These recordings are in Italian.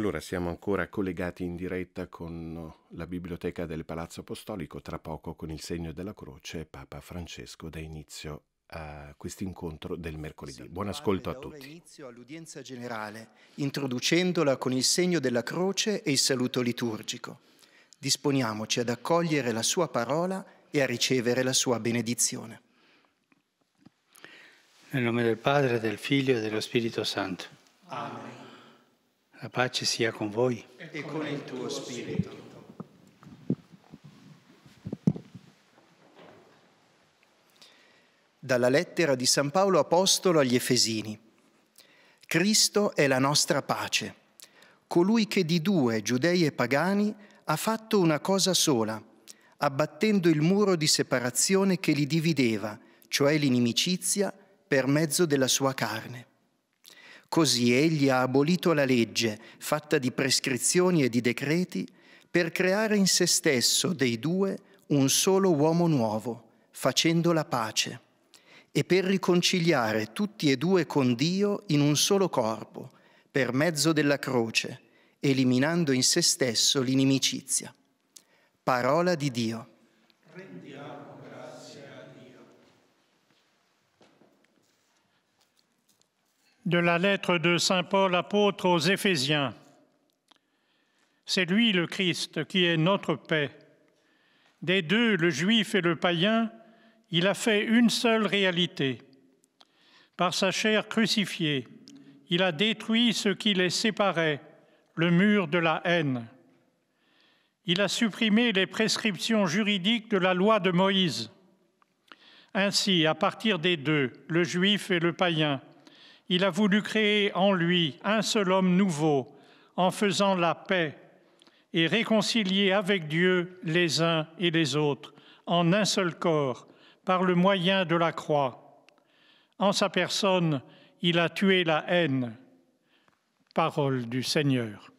Allora siamo ancora collegati in diretta con oh, la biblioteca del Palazzo Apostolico, tra poco con il segno della croce Papa Francesco dà inizio a questo incontro del mercoledì. Buon ascolto a tutti. Inizio all'udienza generale, introducendola con il segno della croce e il saluto liturgico. Disponiamoci ad accogliere la sua parola e a ricevere la sua benedizione. Nel nome del Padre, del Figlio e dello Spirito Santo. Amen. La pace sia con voi. E con il tuo spirito. Dalla lettera di San Paolo Apostolo agli Efesini. Cristo è la nostra pace, colui che di due, giudei e pagani, ha fatto una cosa sola, abbattendo il muro di separazione che li divideva, cioè l'inimicizia, per mezzo della sua carne Così egli ha abolito la legge, fatta di prescrizioni e di decreti, per creare in se stesso dei due un solo uomo nuovo, facendo la pace, e per riconciliare tutti e due con Dio in un solo corpo, per mezzo della croce, eliminando in se stesso l'inimicizia. Parola di Dio. Prendiamo. de la lettre de Saint Paul apôtre aux Éphésiens. C'est lui le Christ qui est notre paix. Des deux, le juif et le païen, il a fait une seule réalité. Par sa chair crucifiée, il a détruit ce qui les séparait, le mur de la haine. Il a supprimé les prescriptions juridiques de la loi de Moïse. Ainsi, à partir des deux, le juif et le païen, il a voulu créer en lui un seul homme nouveau en faisant la paix et réconcilier avec Dieu les uns et les autres en un seul corps par le moyen de la croix. En sa personne, il a tué la haine. Parole du Seigneur.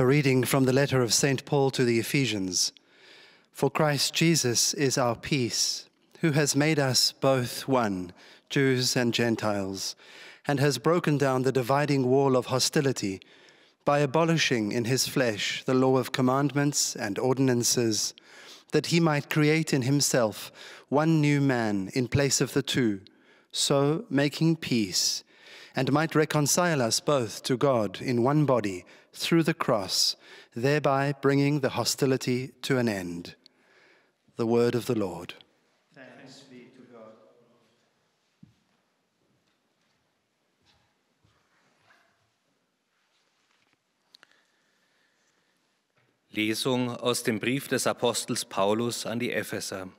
A reading from the letter of St. Paul to the Ephesians. For Christ Jesus is our peace, who has made us both one, Jews and Gentiles, and has broken down the dividing wall of hostility by abolishing in his flesh the law of commandments and ordinances, that he might create in himself one new man in place of the two, so making peace, and might reconcile us both to God in one body through the cross, thereby bringing the hostility to an end. The word of the Lord. Thanks be to God. Lesung aus dem Brief des Apostels Paulus an die Epheser.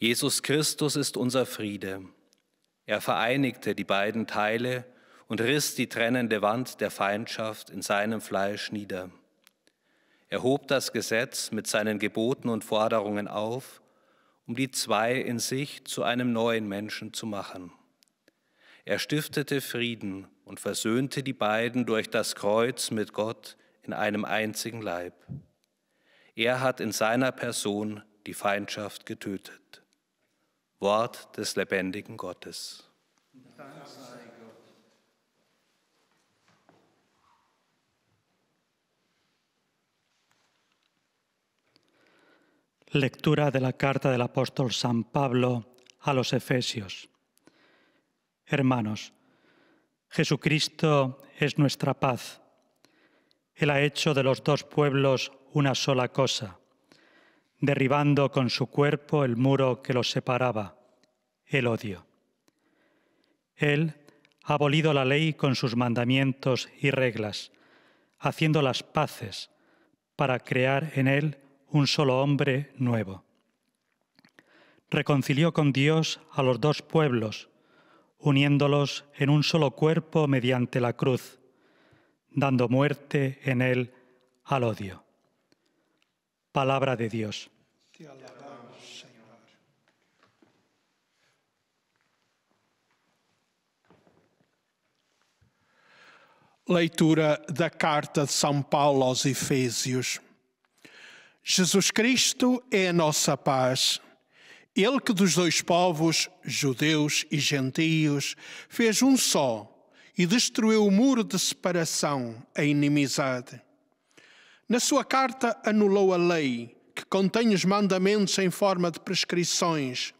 Jesus Christus ist unser Friede. Er vereinigte die beiden Teile und riss die trennende Wand der Feindschaft in seinem Fleisch nieder. Er hob das Gesetz mit seinen Geboten und Forderungen auf, um die zwei in sich zu einem neuen Menschen zu machen. Er stiftete Frieden und versöhnte die beiden durch das Kreuz mit Gott in einem einzigen Leib. Er hat in seiner Person die Feindschaft getötet. Wort des lebendigen Gottes. Danke. Lectura de la carta del apóstol San Pablo a los Efesios. Hermanos, Jesucristo es nuestra paz. Él ha hecho de los dos pueblos una sola cosa, derribando con su cuerpo el muro que los separaba, el odio. Él ha abolido la ley con sus mandamientos y reglas, haciendo las paces para crear en él un solo hombre nuevo. Reconcilió con Dios a los dos pueblos, uniéndolos en un solo cuerpo mediante la cruz, dando muerte en él al odio. Palabra de Dios. Te alabamos, Señor. Leitura la carta de San Paulo los Efesios Jesus Cristo é a nossa paz. Ele que dos dois povos, judeus e gentios, fez um só e destruiu o muro de separação, a inimizade. Na sua carta, anulou a lei, que contém os mandamentos em forma de prescrições,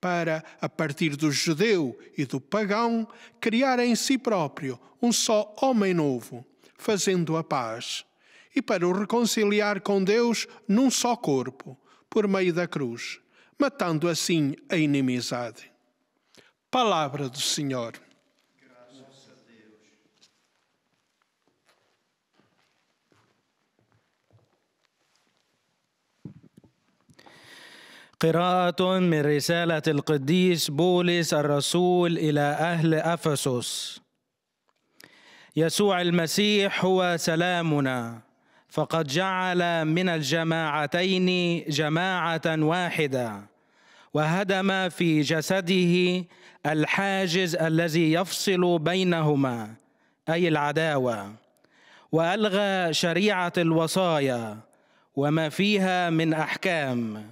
para, a partir do judeu e do pagão, criar em si próprio um só homem novo, fazendo a paz e para o reconciliar com Deus num só corpo, por meio da cruz, matando assim a inimizade. Palavra do Senhor. قراءة من رسالة القديس بولس الرسول إلى أهل أفسس. يسوع المسيح هو سلامنا فقد جعل من الجماعتين جماعه واحده وهدم في جسده الحاجز الذي يفصل بينهما اي العداوه والغى شريعه الوصايا وما فيها من احكام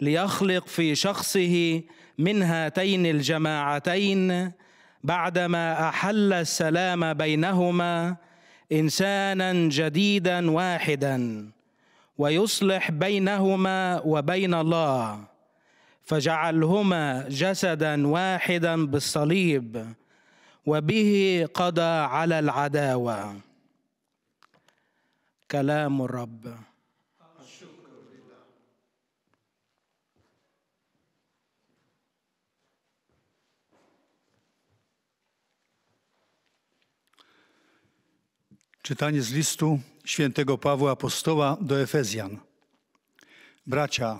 ليخلق في شخصه من هاتين الجماعتين بعدما احل السلام بينهما انسانا جديدا واحدا ويصلح بينهما وبين الله فجعلهما جسدا واحدا بالصليب وبه قضى على العداوه كلام الرب Czytanie z listu świętego Pawła Apostoła do Efezjan. Bracia,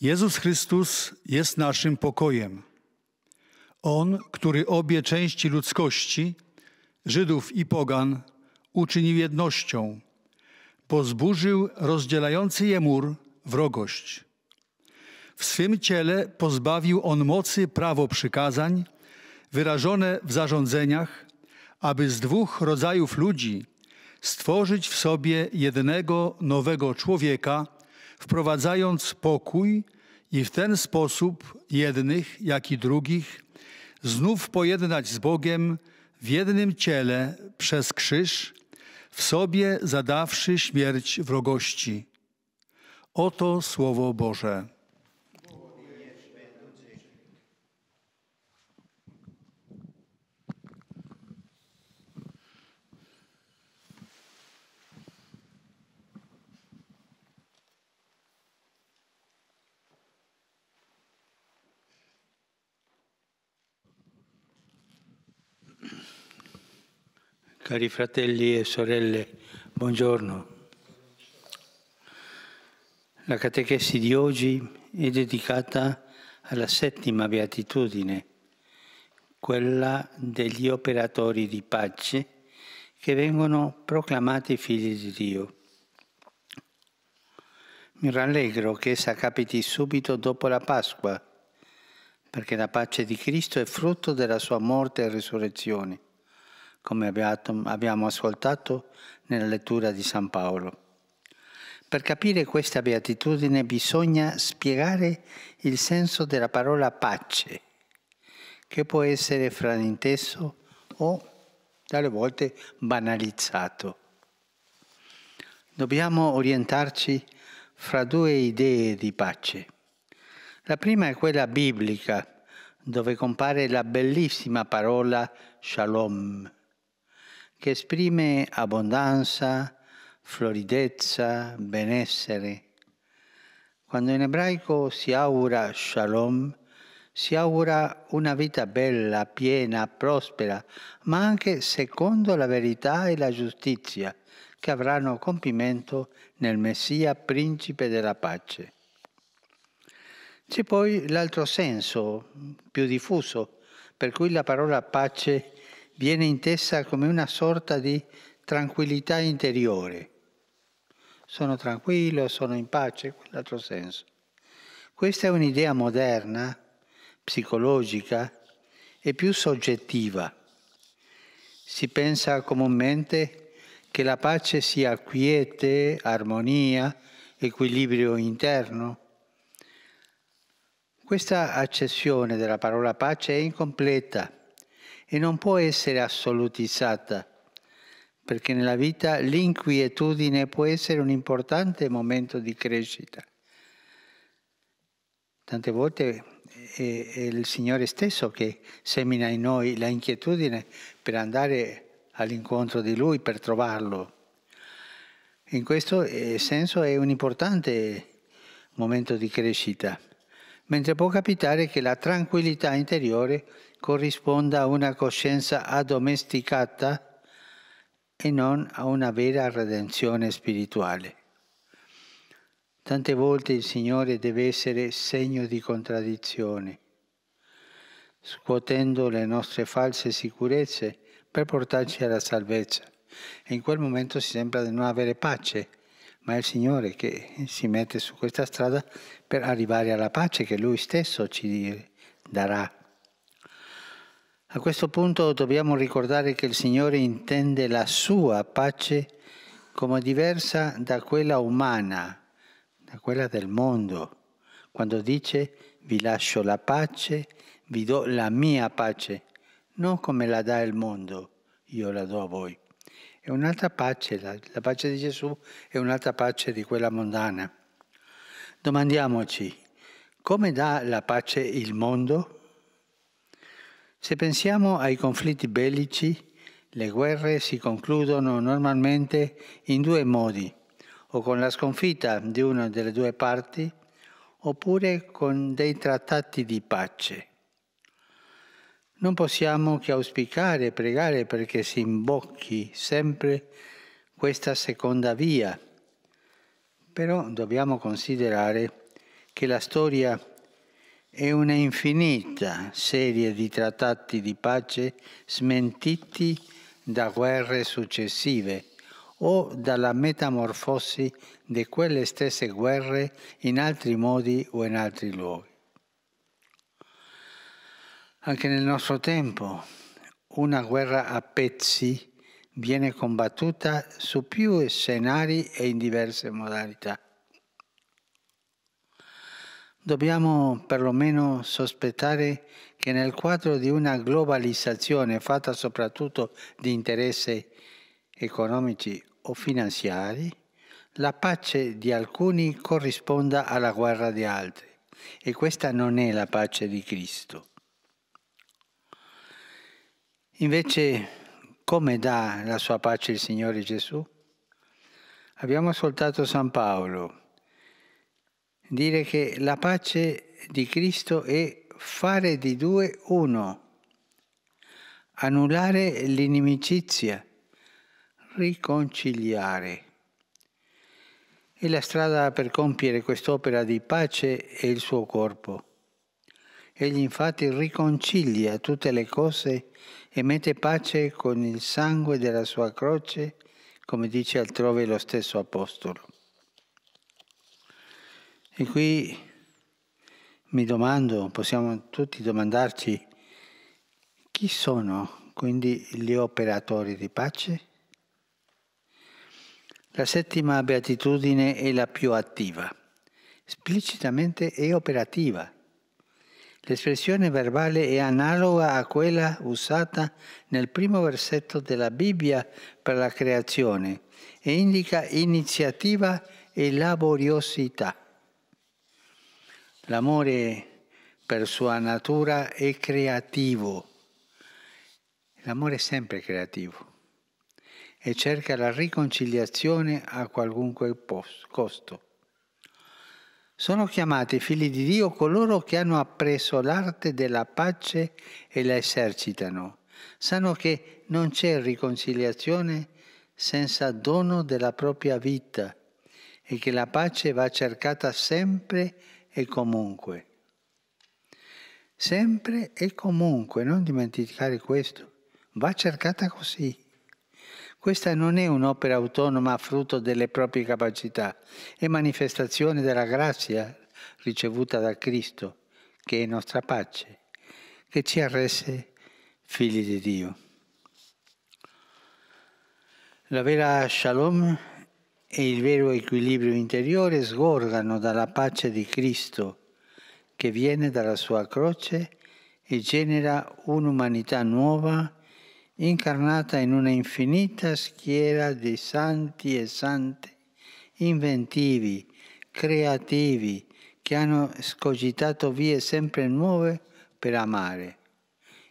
Jezus Chrystus jest naszym pokojem. On, który obie części ludzkości, Żydów i Pogan, uczynił jednością, pozburzył rozdzielający je mur wrogość. W swym ciele pozbawił on mocy prawo przykazań, wyrażone w zarządzeniach, aby z dwóch rodzajów ludzi stworzyć w sobie jednego nowego człowieka, wprowadzając pokój i w ten sposób jednych, jak i drugich znów pojednać z Bogiem w jednym ciele przez krzyż, w sobie zadawszy śmierć wrogości. Oto Słowo Boże. Cari fratelli e sorelle, buongiorno. La catechesi di oggi è dedicata alla settima beatitudine, quella degli operatori di pace che vengono proclamati figli di Dio. Mi rallegro che essa capiti subito dopo la Pasqua, perché la pace di Cristo è frutto della sua morte e resurrezione come abbiamo ascoltato nella lettura di San Paolo. Per capire questa beatitudine bisogna spiegare il senso della parola pace, che può essere frainteso o dalle volte banalizzato. Dobbiamo orientarci fra due idee di pace. La prima è quella biblica, dove compare la bellissima parola shalom, che esprime abbondanza, floridezza, benessere. Quando in ebraico si augura shalom, si augura una vita bella, piena, prospera, ma anche secondo la verità e la giustizia, che avranno compimento nel Messia, principe della pace. C'è poi l'altro senso, più diffuso, per cui la parola pace viene intesa come una sorta di tranquillità interiore. Sono tranquillo, sono in pace, quell'altro senso. Questa è un'idea moderna, psicologica e più soggettiva. Si pensa comunemente che la pace sia quiete, armonia, equilibrio interno. Questa accessione della parola pace è incompleta e non può essere assolutizzata, perché nella vita l'inquietudine può essere un importante momento di crescita. Tante volte è, il Signore stesso che semina in noi la inquietudine per andare all'incontro di Lui, per trovarlo. In questo eh, senso è un importante momento di crescita, mentre può capitare che la tranquillità interiore corrisponda a una coscienza addomesticata e non a una vera redenzione spirituale. Tante volte il Signore deve essere segno di contraddizione, scuotendo le nostre false sicurezze per portarci alla salvezza. E in quel momento si sembra di non avere pace, ma è il Signore che si mette su questa strada per arrivare alla pace che Lui stesso ci darà a questo punto dobbiamo ricordare che il Signore intende la sua pace come diversa da quella umana, da quella del mondo, quando dice vi lascio la pace, vi do la mia pace, non come la dà il mondo, io la do a voi. È un'altra pace, la, la pace di Gesù è un'altra pace di quella mondana. Domandiamoci, come dà la pace il mondo? Se pensiamo ai conflitti bellici, le guerre si concludono normalmente in due modi, o con la sconfitta di una delle due parti, oppure con dei trattati di pace. Non possiamo che auspicare e pregare perché si imbocchi sempre questa seconda via, però dobbiamo considerare che la storia e una infinita serie di trattati di pace smentiti da guerre successive o dalla metamorfosi di quelle stesse guerre in altri modi o in altri luoghi. Anche nel nostro tempo una guerra a pezzi viene combattuta su più scenari e in diverse modalità. Dobbiamo perlomeno sospettare che nel quadro di una globalizzazione fatta soprattutto di interessi economici o finanziari, la pace di alcuni corrisponda alla guerra di altri e questa non è la pace di Cristo. Invece come dà la sua pace il Signore Gesù? Abbiamo ascoltato San Paolo dire che la pace di Cristo è fare di due uno, annullare l'inimicizia, riconciliare. E la strada per compiere quest'opera di pace è il suo corpo. Egli infatti riconcilia tutte le cose e mette pace con il sangue della sua croce, come dice altrove lo stesso Apostolo. E qui mi domando, possiamo tutti domandarci chi sono quindi gli operatori di pace? La settima beatitudine è la più attiva, esplicitamente è operativa. L'espressione verbale è analoga a quella usata nel primo versetto della Bibbia per la creazione e indica iniziativa e laboriosità. L'amore per sua natura è creativo, l'amore è sempre creativo e cerca la riconciliazione a qualunque costo. Sono chiamati figli di Dio coloro che hanno appreso l'arte della pace e la esercitano. Sanno che non c'è riconciliazione senza dono della propria vita e che la pace va cercata sempre e comunque. Sempre e comunque, non dimenticare questo, va cercata così. Questa non è un'opera autonoma frutto delle proprie capacità, è manifestazione della grazia ricevuta da Cristo, che è nostra pace, che ci ha rese figli di Dio. La vera shalom e il vero equilibrio interiore sgorgano dalla pace di Cristo che viene dalla sua croce e genera un'umanità nuova incarnata in una infinita schiera di santi e sante inventivi, creativi, che hanno scogitato vie sempre nuove per amare.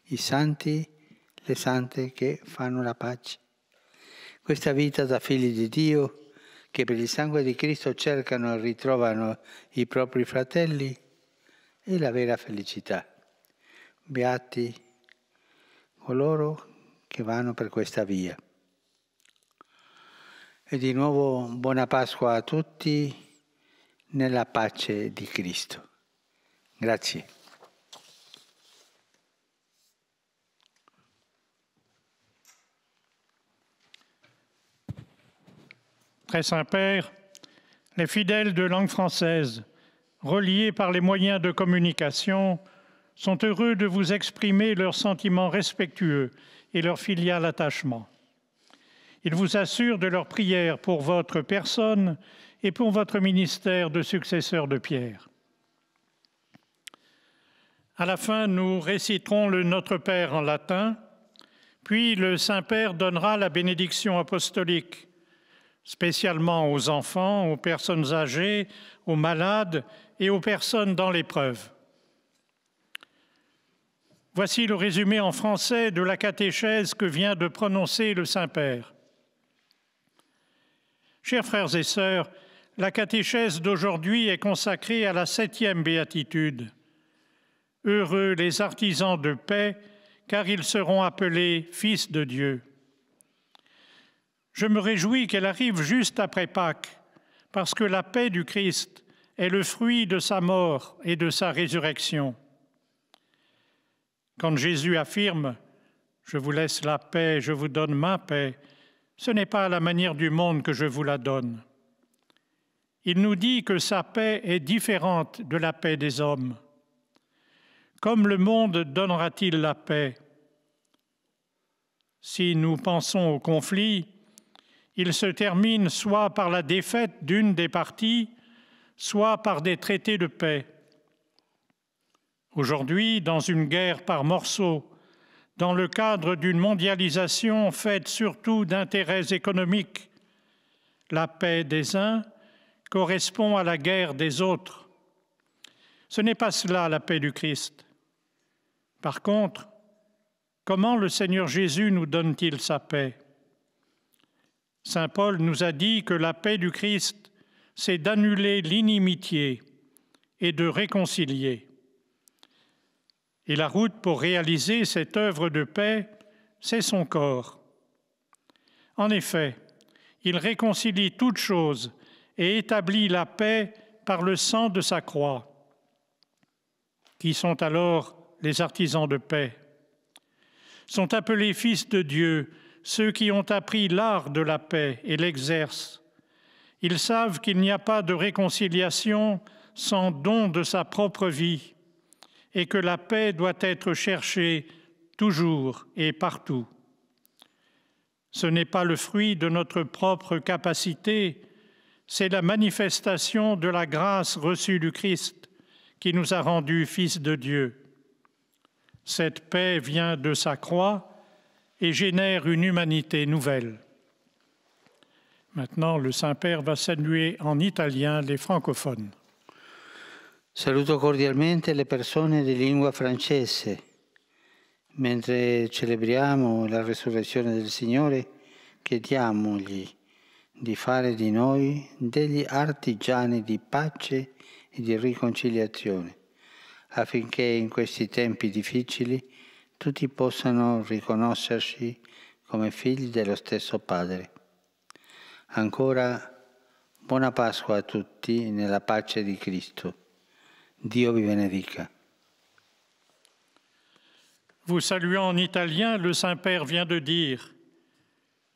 I santi, le sante che fanno la pace. Questa vita da figli di Dio che per il sangue di Cristo cercano e ritrovano i propri fratelli, è la vera felicità. Beati coloro che vanno per questa via. E di nuovo buona Pasqua a tutti nella pace di Cristo. Grazie. très Saint-Père, les fidèles de langue française, reliés par les moyens de communication, sont heureux de vous exprimer leurs sentiments respectueux et leur filial attachement. Ils vous assurent de leurs prières pour votre personne et pour votre ministère de successeur de Pierre. À la fin, nous réciterons le Notre Père en latin, puis le Saint-Père donnera la bénédiction apostolique spécialement aux enfants, aux personnes âgées, aux malades et aux personnes dans l'épreuve. Voici le résumé en français de la catéchèse que vient de prononcer le Saint-Père. Chers frères et sœurs, la catéchèse d'aujourd'hui est consacrée à la septième béatitude. Heureux les artisans de paix, car ils seront appelés fils de Dieu. Je me réjouis qu'elle arrive juste après Pâques, parce que la paix du Christ est le fruit de sa mort et de sa résurrection. Quand Jésus affirme ⁇ Je vous laisse la paix, je vous donne ma paix ⁇ ce n'est pas à la manière du monde que je vous la donne. Il nous dit que sa paix est différente de la paix des hommes. Comme le monde donnera-t-il la paix Si nous pensons au conflit, il se termine soit par la défaite d'une des parties, soit par des traités de paix. Aujourd'hui, dans une guerre par morceaux, dans le cadre d'une mondialisation faite surtout d'intérêts économiques, la paix des uns correspond à la guerre des autres. Ce n'est pas cela la paix du Christ. Par contre, comment le Seigneur Jésus nous donne-t-il sa paix Saint Paul nous a dit que la paix du Christ, c'est d'annuler l'inimitié et de réconcilier. Et la route pour réaliser cette œuvre de paix, c'est son corps. En effet, il réconcilie toutes choses et établit la paix par le sang de sa croix. Qui sont alors les artisans de paix Sont appelés fils de Dieu ceux qui ont appris l'art de la paix et l'exercent. Ils savent qu'il n'y a pas de réconciliation sans don de sa propre vie et que la paix doit être cherchée toujours et partout. Ce n'est pas le fruit de notre propre capacité, c'est la manifestation de la grâce reçue du Christ qui nous a rendus fils de Dieu. Cette paix vient de sa croix, et génère une humanité nouvelle. Maintenant, le Saint-Père va saluer en italien les francophones. Saluto cordialmente le persone di lingua francese. Mentre celebriamo la resurrezione del Signore, chiediamogli di fare di noi degli artigiani di pace e di riconciliazione, affinché in questi tempi difficili tutti possano riconoscerci come figli dello stesso Padre. Ancora buona Pasqua a tutti nella pace di Cristo. Dio vi benedica. Vous saluant en italien, le Saint-Père vient de dire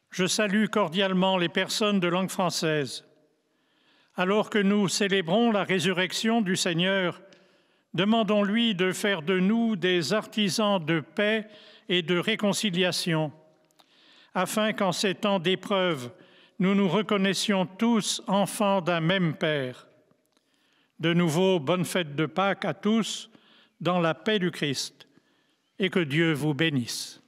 Je salue cordialement les personnes de langue française. Alors que nous célébrons la résurrection du Seigneur, Demandons-lui de faire de nous des artisans de paix et de réconciliation, afin qu'en ces temps d'épreuve, nous nous reconnaissions tous enfants d'un même Père. De nouveau, bonne fête de Pâques à tous, dans la paix du Christ, et que Dieu vous bénisse.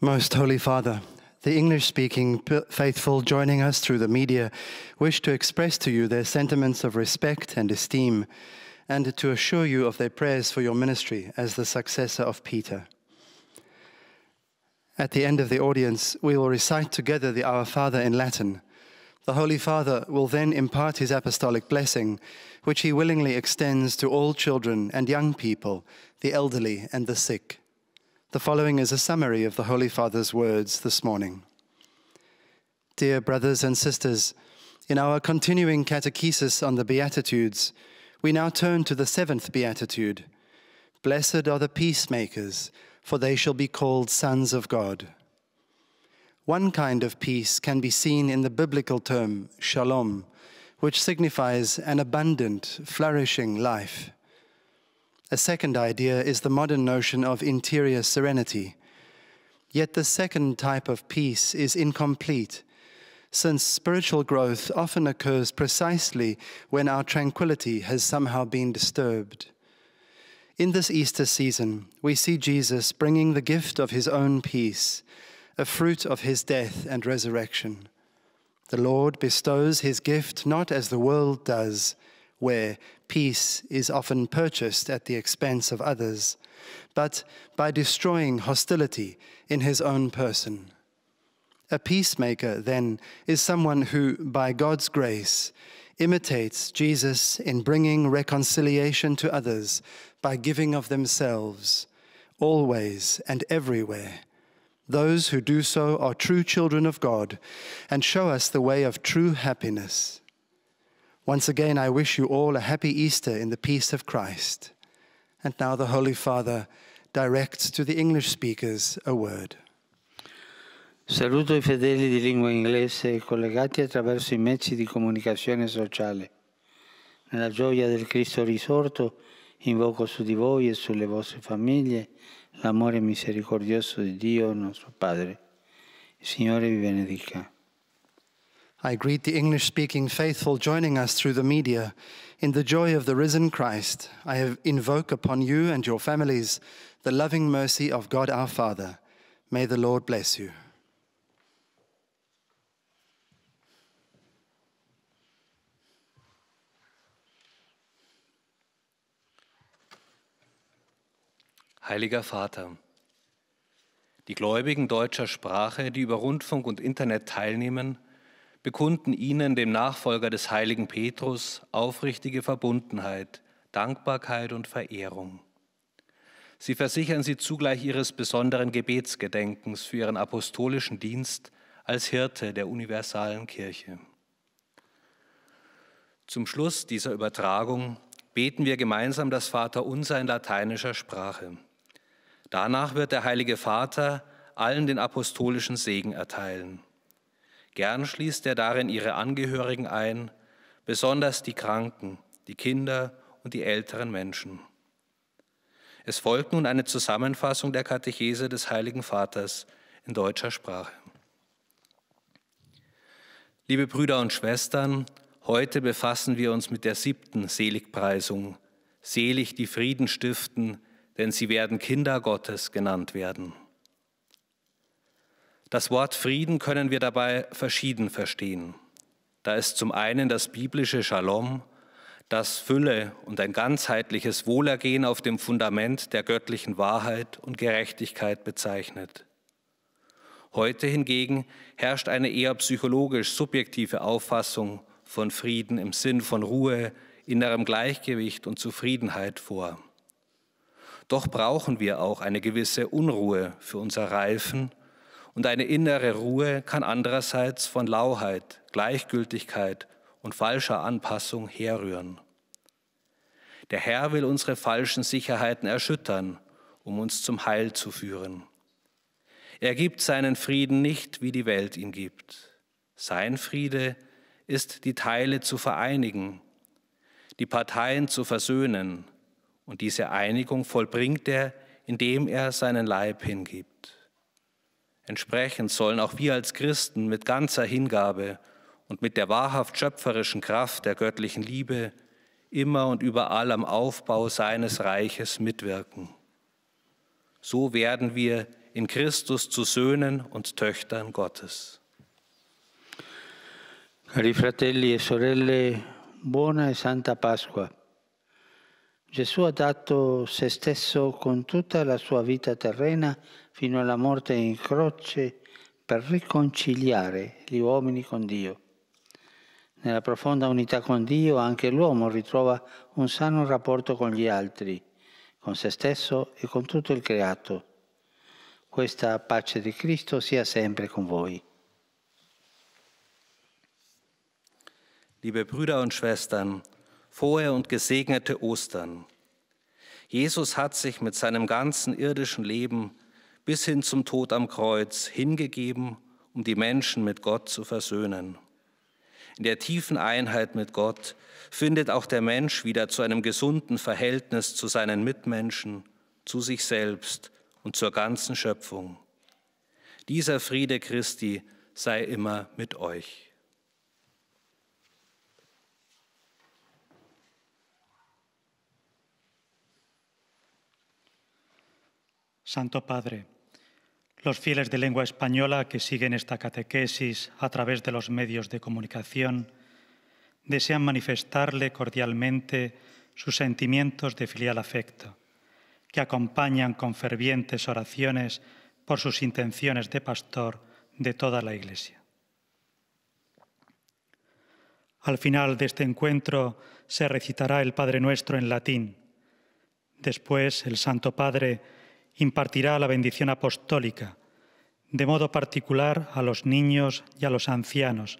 Most Holy Father, the English speaking faithful joining us through the media wish to express to you their sentiments of respect and esteem, and to assure you of their prayers for your ministry as the successor of Peter. At the end of the audience, we will recite together the Our Father in Latin. The Holy Father will then impart his apostolic blessing, which he willingly extends to all children and young people, the elderly and the sick. The following is a summary of the Holy Father's words this morning. Dear brothers and sisters, in our continuing catechesis on the Beatitudes, we now turn to the seventh Beatitude Blessed are the peacemakers, for they shall be called sons of God. One kind of peace can be seen in the biblical term shalom, which signifies an abundant, flourishing life. A second idea is the modern notion of interior serenity. Yet the second type of peace is incomplete, since spiritual growth often occurs precisely when our tranquility has somehow been disturbed. In this Easter season, we see Jesus bringing the gift of his own peace, a fruit of his death and resurrection. The Lord bestows his gift not as the world does, where peace is often purchased at the expense of others, but by destroying hostility in his own person. A peacemaker, then, is someone who, by God's grace, imitates Jesus in bringing reconciliation to others by giving of themselves, always and everywhere. Those who do so are true children of God and show us the way of true happiness. Once again, I wish you all a happy Easter in the peace of Christ. And now the Holy Father directs to the English speakers a word. Saluto i fedeli di lingua inglese collegati attraverso i mezzi di comunicazione sociale. Nella gioia del Cristo risorto invoco su di voi e sulle vostre famiglie l'amore misericordioso di Dio nostro Padre. Signore vi benedica. I greet the English speaking faithful joining us through the media. In the joy of the risen Christ, I invoke upon you and your families the loving mercy of God our Father. May the Lord bless you. Heiliger Vater, die Gläubigen deutscher Sprache, die über Rundfunk und Internet teilnehmen, bekunden ihnen, dem Nachfolger des heiligen Petrus, aufrichtige Verbundenheit, Dankbarkeit und Verehrung. Sie versichern sie zugleich ihres besonderen Gebetsgedenkens für ihren apostolischen Dienst als Hirte der universalen Kirche. Zum Schluss dieser Übertragung beten wir gemeinsam das Vaterunser in lateinischer Sprache. Danach wird der Heilige Vater allen den apostolischen Segen erteilen. Gern schließt er darin ihre Angehörigen ein, besonders die Kranken, die Kinder und die älteren Menschen. Es folgt nun eine Zusammenfassung der Katechese des Heiligen Vaters in deutscher Sprache. Liebe Brüder und Schwestern, heute befassen wir uns mit der siebten Seligpreisung. Selig die Frieden stiften, denn sie werden Kinder Gottes genannt werden. Das Wort Frieden können wir dabei verschieden verstehen. Da ist zum einen das biblische Shalom, das Fülle und ein ganzheitliches Wohlergehen auf dem Fundament der göttlichen Wahrheit und Gerechtigkeit bezeichnet. Heute hingegen herrscht eine eher psychologisch subjektive Auffassung von Frieden im Sinn von Ruhe, innerem Gleichgewicht und Zufriedenheit vor. Doch brauchen wir auch eine gewisse Unruhe für unser Reifen und eine innere Ruhe kann andererseits von Lauheit, Gleichgültigkeit und falscher Anpassung herrühren. Der Herr will unsere falschen Sicherheiten erschüttern, um uns zum Heil zu führen. Er gibt seinen Frieden nicht, wie die Welt ihn gibt. Sein Friede ist, die Teile zu vereinigen, die Parteien zu versöhnen, und diese Einigung vollbringt er, indem er seinen Leib hingibt. Entsprechend sollen auch wir als Christen mit ganzer Hingabe und mit der wahrhaft schöpferischen Kraft der göttlichen Liebe immer und überall am Aufbau seines Reiches mitwirken. So werden wir in Christus zu Söhnen und Töchtern Gottes. Cari fratelli e sorelle, buona e santa Pasqua. Gesù ha dato se stesso con tutta la sua vita terrena fino alla morte in croce per riconciliare gli uomini con Dio. Nella profonda unità con Dio anche l'uomo ritrova un sano rapporto con gli altri, con se stesso e con tutto il creato. Questa pace di Cristo sia sempre con voi. Liebe Brüder und Schwestern, frohe und gesegnete Ostern. Jesus hat sich mit seinem ganzen irdischen Leben bis hin zum Tod am Kreuz hingegeben, um die Menschen mit Gott zu versöhnen. In der tiefen Einheit mit Gott findet auch der Mensch wieder zu einem gesunden Verhältnis zu seinen Mitmenschen, zu sich selbst und zur ganzen Schöpfung. Dieser Friede Christi sei immer mit euch. Santo Padre, los fieles de lengua española que siguen esta catequesis a través de los medios de comunicación desean manifestarle cordialmente sus sentimientos de filial afecto, que acompañan con fervientes oraciones por sus intenciones de pastor de toda la Iglesia. Al final de este encuentro se recitará el Padre Nuestro en latín. Después el Santo Padre impartirá la bendición apostólica, de modo particular a los niños y a los ancianos,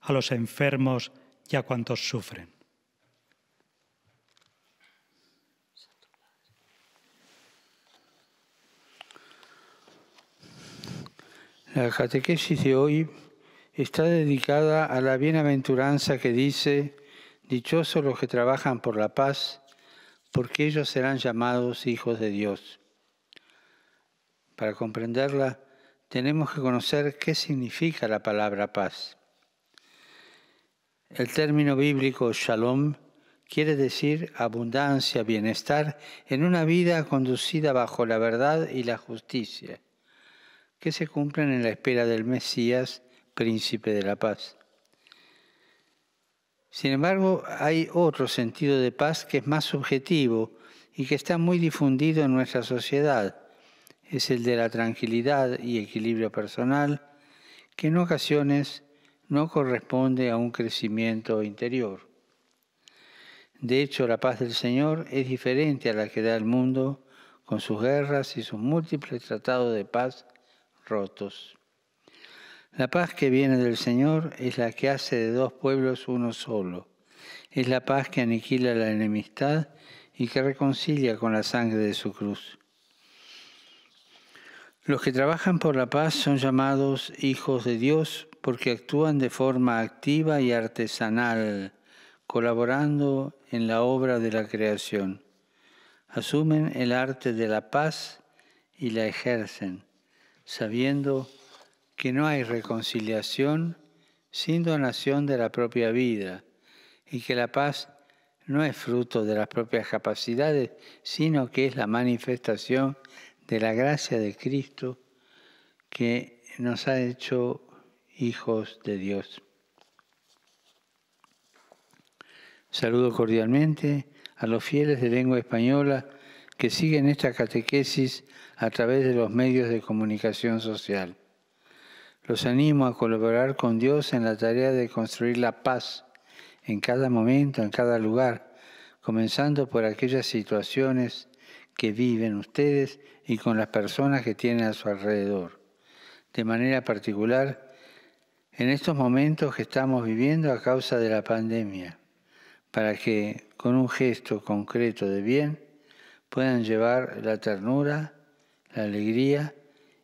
a los enfermos y a cuantos sufren. La catequesis de hoy está dedicada a la bienaventuranza que dice, Dichosos los que trabajan por la paz, porque ellos serán llamados hijos de Dios. Para comprenderla, tenemos que conocer qué significa la palabra paz. El término bíblico shalom quiere decir abundancia, bienestar en una vida conducida bajo la verdad y la justicia, que se cumplen en la espera del Mesías, príncipe de la paz. Sin embargo, hay otro sentido de paz que es más subjetivo y que está muy difundido en nuestra sociedad, es el de la tranquilidad y equilibrio personal, que en ocasiones no corresponde a un crecimiento interior. De hecho, la paz del Señor es diferente a la que da el mundo con sus guerras y sus múltiples tratados de paz rotos. La paz que viene del Señor es la que hace de dos pueblos uno solo. Es la paz que aniquila la enemistad y que reconcilia con la sangre de su cruz. Los que trabajan por la paz son llamados hijos de Dios porque actúan de forma activa y artesanal, colaborando en la obra de la creación. Asumen el arte de la paz y la ejercen, sabiendo que no hay reconciliación sin donación de la propia vida y que la paz no es fruto de las propias capacidades, sino que es la manifestación de la gracia de Cristo que nos ha hecho hijos de Dios. Saludo cordialmente a los fieles de lengua española que siguen esta catequesis a través de los medios de comunicación social. Los animo a colaborar con Dios en la tarea de construir la paz en cada momento, en cada lugar, comenzando por aquellas situaciones que viven ustedes y con las personas que tienen a su alrededor. De manera particular, en estos momentos que estamos viviendo a causa de la pandemia, para que con un gesto concreto de bien puedan llevar la ternura, la alegría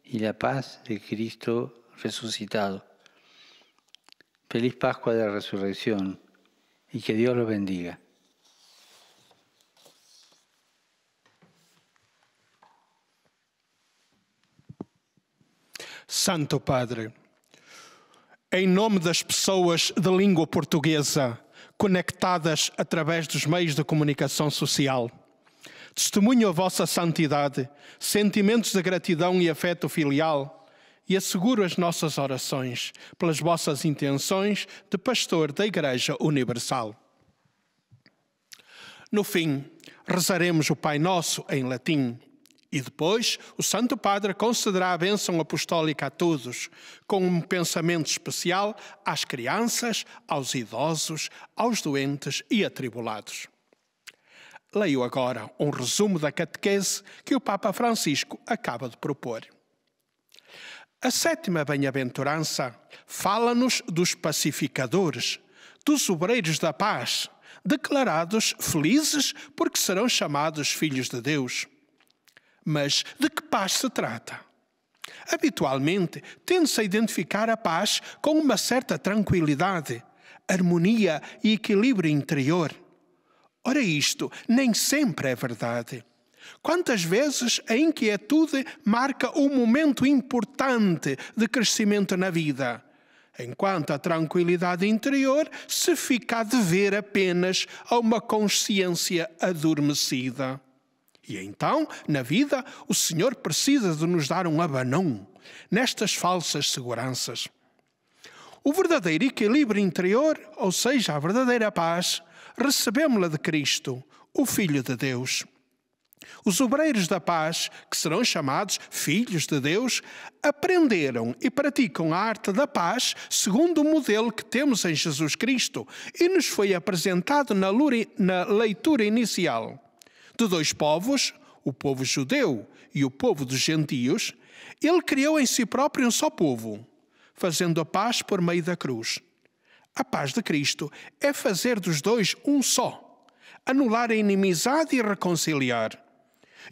y la paz de Cristo resucitado. Feliz Pascua de la Resurrección y que Dios los bendiga. Santo Padre, em nome das pessoas de língua portuguesa conectadas através dos meios de comunicação social, testemunho a vossa santidade, sentimentos de gratidão e afeto filial e asseguro as nossas orações pelas vossas intenções de pastor da Igreja Universal. No fim, rezaremos o Pai Nosso em latim e depois, o Santo Padre concederá a bênção apostólica a todos, com um pensamento especial às crianças, aos idosos, aos doentes e atribulados. Leio agora um resumo da catequese que o Papa Francisco acaba de propor. A sétima bem-aventurança fala-nos dos pacificadores, dos obreiros da paz, declarados felizes porque serão chamados filhos de Deus mas de que paz se trata? Habitualmente, tende-se a identificar a paz com uma certa tranquilidade, harmonia e equilíbrio interior. Ora, isto nem sempre é verdade. Quantas vezes a inquietude marca um momento importante de crescimento na vida, enquanto a tranquilidade interior se fica a dever apenas a uma consciência adormecida. E então, na vida, o Senhor precisa de nos dar um abanão nestas falsas seguranças. O verdadeiro equilíbrio interior, ou seja, a verdadeira paz, recebemos-la de Cristo, o Filho de Deus. Os obreiros da paz, que serão chamados filhos de Deus, aprenderam e praticam a arte da paz segundo o modelo que temos em Jesus Cristo e nos foi apresentado na leitura inicial de dois povos, o povo judeu e o povo dos gentios, ele criou em si próprio um só povo, fazendo a paz por meio da cruz. A paz de Cristo é fazer dos dois um só, anular a inimizade e reconciliar.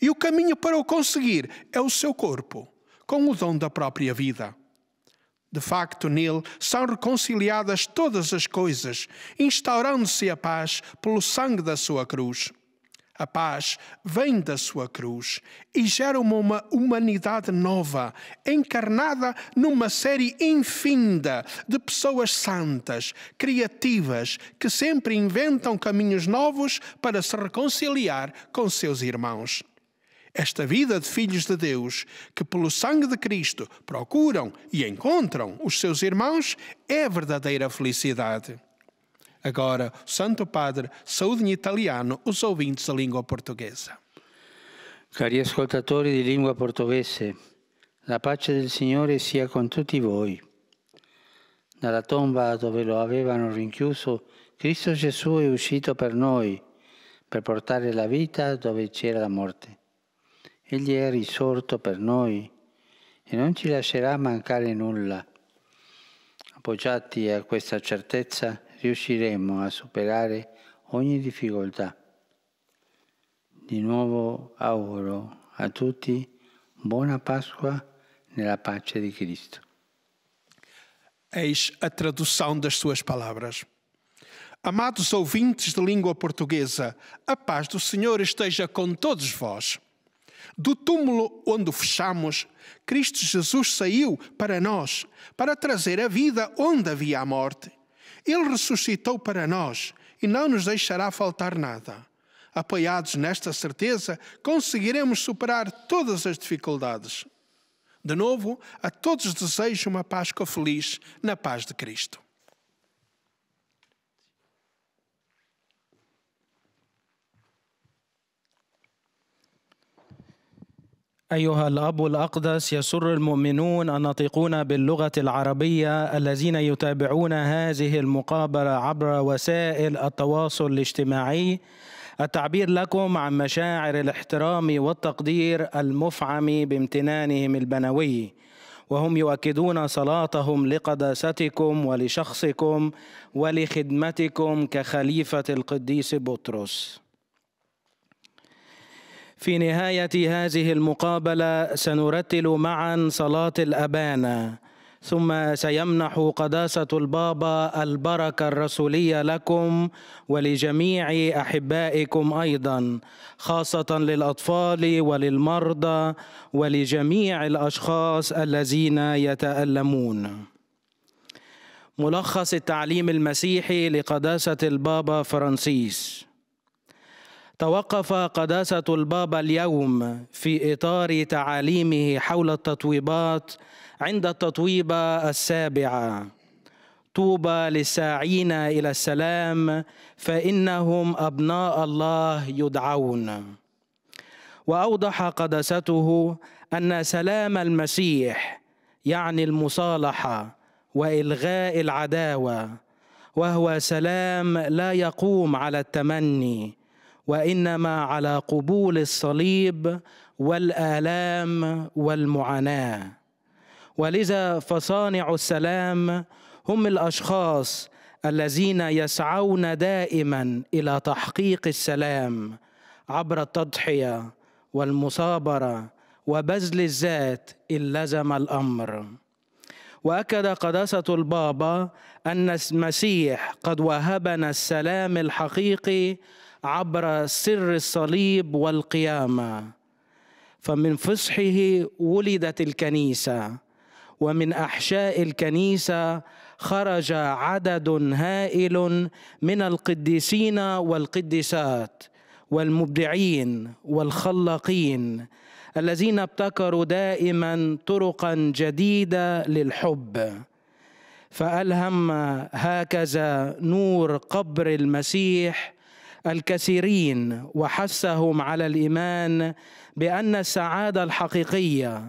E o caminho para o conseguir é o seu corpo, com o dom da própria vida. De facto, nele são reconciliadas todas as coisas, instaurando-se a paz pelo sangue da sua cruz. A paz vem da sua cruz e gera uma, humanidade nova, encarnada numa série infinda de pessoas santas, criativas, que sempre inventam caminhos novos para se reconciliar com seus irmãos. Esta vida de filhos de Deus, que pelo sangue de Cristo procuram e encontram os seus irmãos, é verdadeira felicidade. Agora, Santo Padre saúde em italiano os ouvintes da língua portuguesa. Cari ascoltatori di lingua portoghese, la pace del Signore sia con tutti voi. Dalla tomba dove lo avevano rinchiuso, Cristo Gesù è uscito per noi, per portare la vita dove c'era la morte. Egli è risorto per noi e non ci lascerà mancare nulla. Appoggiati a questa certezza, riusciremo a superare ogni difficoltà. Di nuovo auguro a tutti buona Páscoa nella pace di Cristo. Eis a tradução das suas palavras. Amados ouvintes de língua portuguesa, a paz do Senhor esteja com todos vós. Do túmulo onde fechamos, Cristo Jesus saiu para nós, para trazer a vida onde havia a morte ele ressuscitou para nós e não nos deixará faltar nada. Apoiados nesta certeza, conseguiremos superar todas as dificuldades. De novo, a todos desejo uma Páscoa feliz na paz de Cristo. أيها الأب الأقدس يسر المؤمنون الناطقون باللغة العربية الذين يتابعون هذه المقابلة عبر وسائل التواصل الاجتماعي التعبير لكم عن مشاعر الاحترام والتقدير المفعم بامتنانهم البنوي وهم يؤكدون صلاتهم لقداستكم ولشخصكم ولخدمتكم كخليفة القديس بطرس في نهاية هذه المقابلة سنرتل معا صلاة الأبانة ثم سيمنح قداسة البابا البركة الرسولية لكم ولجميع أحبائكم أيضا خاصة للأطفال وللمرضى ولجميع الأشخاص الذين يتألمون ملخص التعليم المسيحي لقداسة البابا فرانسيس توقف قداسة البابا اليوم في إطار تعاليمه حول التطويبات عند التطويبة السابعة طوبى للساعين إلى السلام فإنهم أبناء الله يدعون وأوضح قداسته أن سلام المسيح يعني المصالحة وإلغاء العداوة وهو سلام لا يقوم على التمني وانما على قبول الصليب والالام والمعاناه ولذا فصانع السلام هم الاشخاص الذين يسعون دائما الى تحقيق السلام عبر التضحيه والمصابره وبذل الذات ان لزم الامر واكد قداسه البابا ان المسيح قد وهبنا السلام الحقيقي عبر سر الصليب والقيامه فمن فصحه ولدت الكنيسه ومن احشاء الكنيسه خرج عدد هائل من القديسين والقديسات والمبدعين والخلاقين الذين ابتكروا دائما طرقا جديده للحب فالهم هكذا نور قبر المسيح الكثيرين وحثهم على الايمان بان السعاده الحقيقيه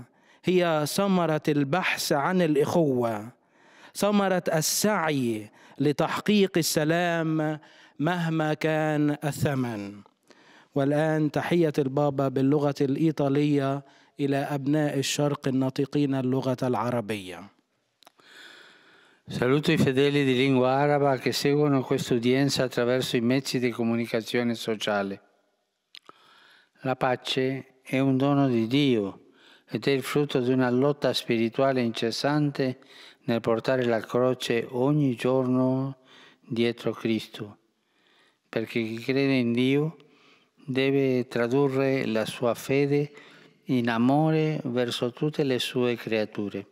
هي ثمره البحث عن الاخوه ثمره السعي لتحقيق السلام مهما كان الثمن والان تحيه البابا باللغه الايطاليه الى ابناء الشرق الناطقين اللغه العربيه Saluto i fedeli di lingua araba che seguono questa udienza attraverso i mezzi di comunicazione sociale. La pace è un dono di Dio ed è il frutto di una lotta spirituale incessante nel portare la croce ogni giorno dietro Cristo, perché chi crede in Dio deve tradurre la sua fede in amore verso tutte le sue creature,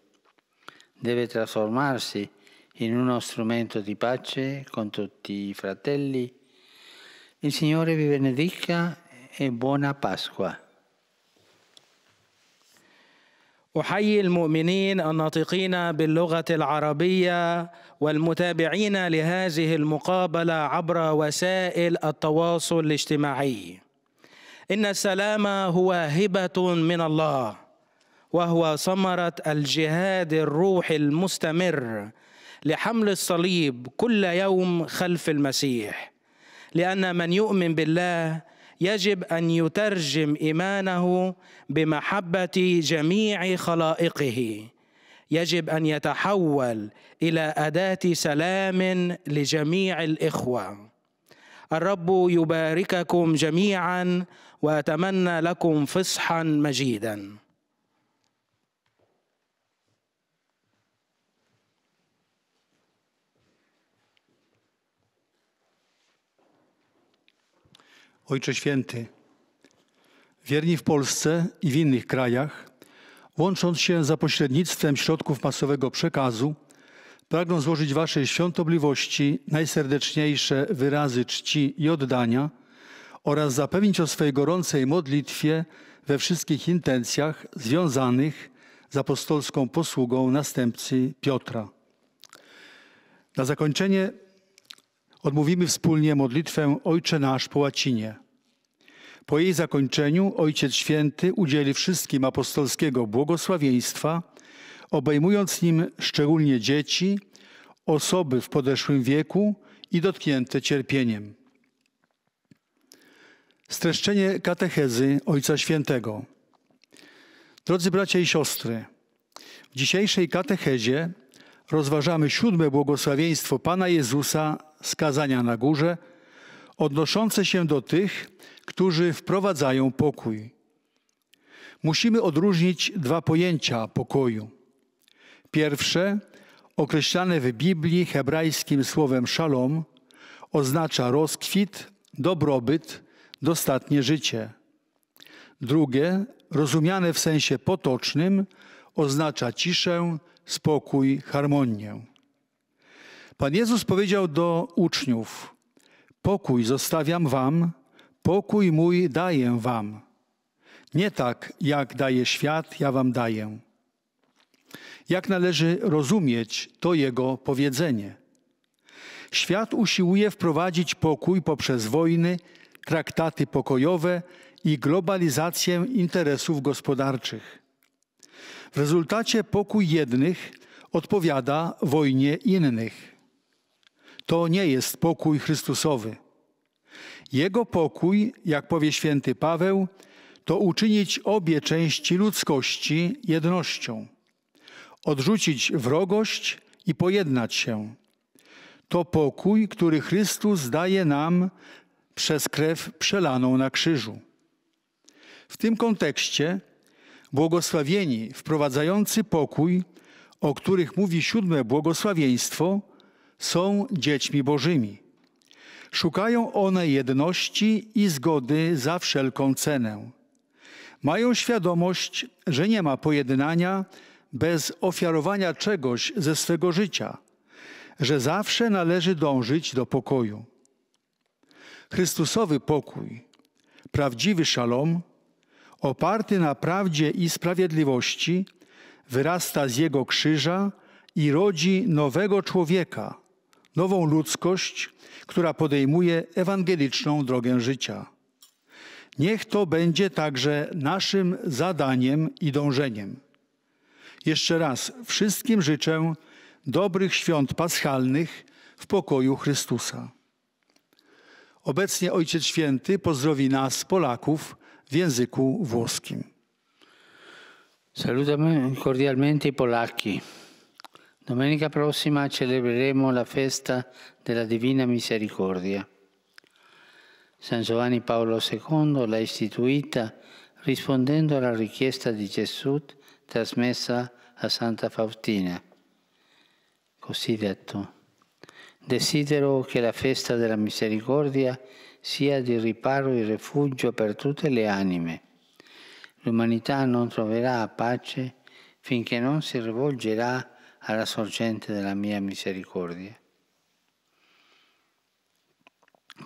deve trasformarsi in uno strumento di pace con tutti i fratelli. Il Signore vi benedica e buona Pasqua. احيي المؤمنين الناطقين باللغه العربيه والمتابعين لهذه المقابله عبر وسائل التواصل الاجتماعي ان السلام هو هبه من الله وهو ثمره الجهاد الروحي المستمر لحمل الصليب كل يوم خلف المسيح لان من يؤمن بالله يجب ان يترجم ايمانه بمحبه جميع خلائقه يجب ان يتحول الى اداه سلام لجميع الاخوه الرب يبارككم جميعا واتمنى لكم فصحا مجيدا Ojcze Święty, wierni w Polsce i w innych krajach, łącząc się za pośrednictwem środków masowego przekazu, pragną złożyć Waszej świątobliwości najserdeczniejsze wyrazy czci i oddania oraz zapewnić o swej gorącej modlitwie we wszystkich intencjach związanych z apostolską posługą następcy Piotra. Na zakończenie odmówimy wspólnie modlitwę Ojcze Nasz po łacinie. Po jej zakończeniu Ojciec Święty udzieli wszystkim apostolskiego błogosławieństwa, obejmując nim szczególnie dzieci, osoby w podeszłym wieku i dotknięte cierpieniem. Streszczenie katechezy Ojca Świętego. Drodzy bracia i siostry, w dzisiejszej katechezie rozważamy siódme błogosławieństwo Pana Jezusa skazania na górze, odnoszące się do tych, którzy wprowadzają pokój. Musimy odróżnić dwa pojęcia pokoju. Pierwsze, określane w Biblii hebrajskim słowem szalom, oznacza rozkwit, dobrobyt, dostatnie życie. Drugie, rozumiane w sensie potocznym, oznacza ciszę, spokój, harmonię. Pan Jezus powiedział do uczniów: Pokój zostawiam wam, pokój mój daję wam. Nie tak, jak daje świat, ja wam daję. Jak należy rozumieć to jego powiedzenie? Świat usiłuje wprowadzić pokój poprzez wojny, traktaty pokojowe i globalizację interesów gospodarczych. W rezultacie pokój jednych odpowiada wojnie innych. To nie jest pokój Chrystusowy. Jego pokój, jak powie święty Paweł, to uczynić obie części ludzkości jednością, odrzucić wrogość i pojednać się. To pokój, który Chrystus daje nam przez krew przelaną na krzyżu. W tym kontekście błogosławieni wprowadzający pokój, o których mówi siódme błogosławieństwo, są dziećmi Bożymi. Szukają one jedności i zgody za wszelką cenę. Mają świadomość, że nie ma pojednania bez ofiarowania czegoś ze swego życia, że zawsze należy dążyć do pokoju. Chrystusowy pokój, prawdziwy szalom, oparty na prawdzie i sprawiedliwości, wyrasta z jego krzyża i rodzi nowego człowieka – nową ludzkość, która podejmuje ewangeliczną drogę życia. Niech to będzie także naszym zadaniem i dążeniem. Jeszcze raz wszystkim życzę dobrych świąt paschalnych w pokoju Chrystusa. Obecnie Ojciec Święty pozdrowi nas, Polaków, w języku włoskim. Salutamy kordialmente Polaki. Domenica prossima celebreremo la festa della Divina Misericordia. San Giovanni Paolo II l'ha istituita rispondendo alla richiesta di Gesù trasmessa a Santa Faustina. Così detto, desidero che la festa della misericordia sia di riparo e rifugio per tutte le anime. L'umanità non troverà pace finché non si rivolgerà a alla sorgente della mia misericordia.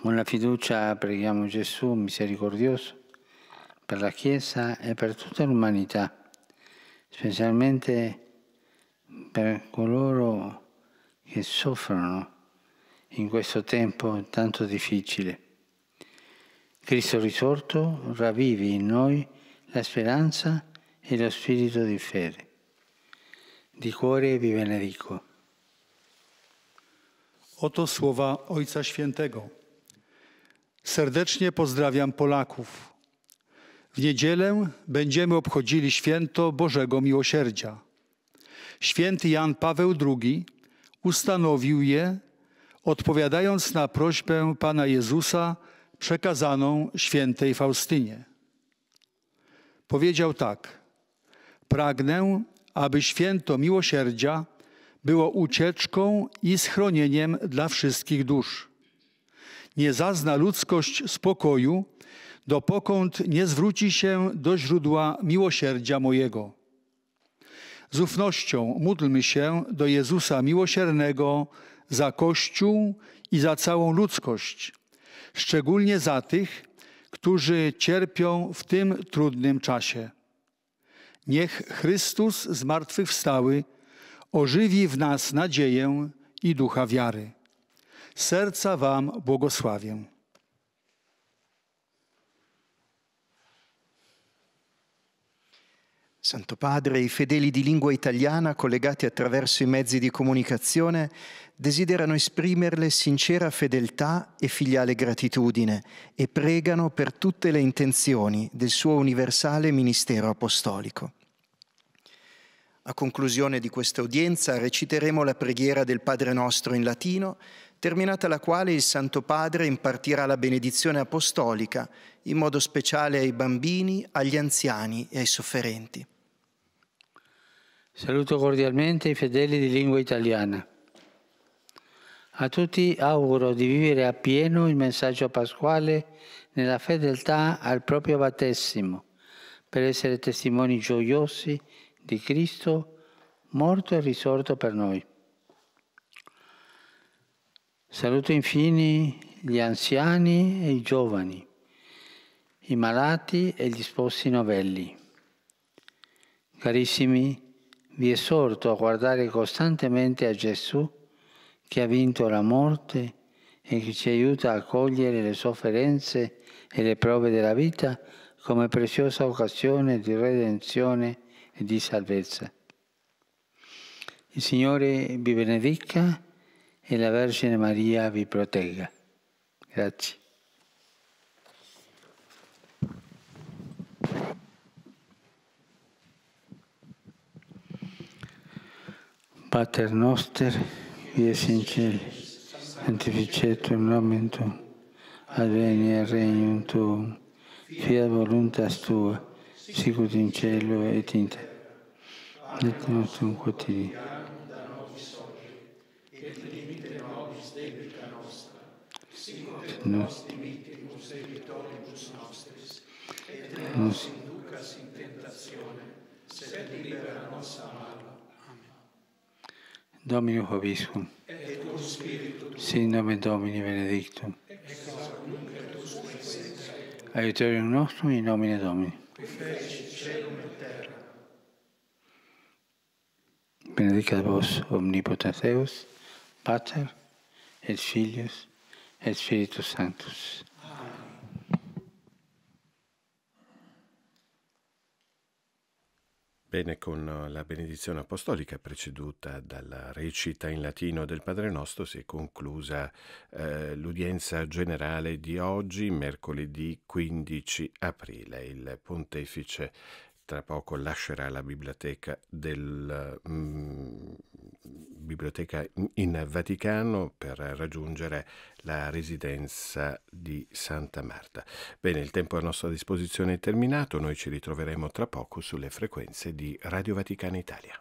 Con la fiducia preghiamo Gesù misericordioso per la Chiesa e per tutta l'umanità, specialmente per coloro che soffrono in questo tempo tanto difficile. Cristo risorto ravvivi in noi la speranza e lo spirito di fede. di cuore vi benedico. Oto słowa Ojca Świętego. Serdecznie pozdrawiam Polaków. W niedzielę będziemy obchodzili święto Bożego Miłosierdzia. Święty Jan Paweł II ustanowił je, odpowiadając na prośbę Pana Jezusa przekazaną świętej Faustynie. Powiedział tak: Pragnę, aby święto miłosierdzia było ucieczką i schronieniem dla wszystkich dusz. Nie zazna ludzkość spokoju, dopokąd nie zwróci się do źródła miłosierdzia mojego. Z ufnością módlmy się do Jezusa Miłosiernego za Kościół i za całą ludzkość, szczególnie za tych, którzy cierpią w tym trudnym czasie. Niech Chrystus zmartwychwstały ożywi w nas nadzieję i ducha wiary. Serca Wam błogosławię. Santo Padre, i fedeli di lingua italiana collegati attraverso i mezzi di comunicazione desiderano esprimerle sincera fedeltà e filiale gratitudine e pregano per tutte le intenzioni del suo universale ministero apostolico. A conclusione di questa udienza reciteremo la preghiera del Padre nostro in latino, terminata la quale il Santo Padre impartirà la benedizione apostolica, in modo speciale ai bambini, agli anziani e ai sofferenti. Saluto cordialmente i fedeli di lingua italiana. A tutti auguro di vivere appieno il messaggio pasquale nella fedeltà al proprio battesimo, per essere testimoni gioiosi di Cristo morto e risorto per noi. Saluto infine gli anziani e i giovani, i malati e gli sposi novelli. Carissimi, vi esorto a guardare costantemente a Gesù che ha vinto la morte e che ci aiuta a cogliere le sofferenze e le prove della vita come preziosa occasione di redenzione e di salvezza. Il Signore vi benedica e la Vergine Maria vi protegga. Grazie. Pater noster, vi es in cielo, il sanctificetum nomen avveni advenia regno tuum, fia voluntas tua, sicut in cielo et in terra. nel nostro quotidiano, da noi sorge, che ti limite nobis debita nostra, sicut nos dimitimus debitoribus nostris, et nos inducas in tentazione, sed libera nos a malo. Domino Joviscum, sin nome Domini Benedictum, aiutorium nostrum in nomine Domini. benedica vos omnipotens Deus, Pater, et Filius, et Spiritus Sanctus. Bene, con la benedizione apostolica preceduta dalla recita in latino del Padre Nostro si è conclusa eh, l'udienza generale di oggi, mercoledì 15 aprile. Il pontefice tra poco lascerà la biblioteca, del, mm, biblioteca in Vaticano per raggiungere la residenza di Santa Marta. Bene, il tempo a nostra disposizione è terminato, noi ci ritroveremo tra poco sulle frequenze di Radio Vaticana Italia.